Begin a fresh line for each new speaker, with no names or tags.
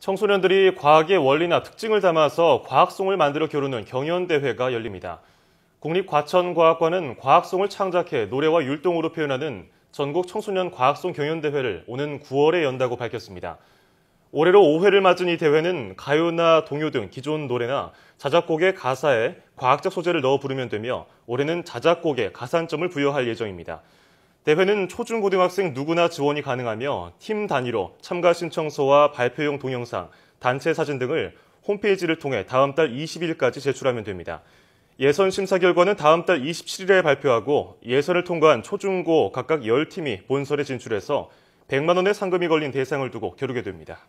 청소년들이 과학의 원리나 특징을 담아서 과학송을 만들어 겨루는 경연대회가 열립니다. 국립과천과학관은 과학송을 창작해 노래와 율동으로 표현하는 전국 청소년 과학송 경연대회를 오는 9월에 연다고 밝혔습니다. 올해로 5회를 맞은 이 대회는 가요나 동요 등 기존 노래나 자작곡의 가사에 과학적 소재를 넣어 부르면 되며 올해는 자작곡에 가산점을 부여할 예정입니다. 대회는 초중고등학생 누구나 지원이 가능하며 팀 단위로 참가 신청서와 발표용 동영상, 단체 사진 등을 홈페이지를 통해 다음 달 20일까지 제출하면 됩니다. 예선 심사 결과는 다음 달 27일에 발표하고 예선을 통과한 초중고 각각 10팀이 본선에 진출해서 100만 원의 상금이 걸린 대상을 두고 겨루게 됩니다.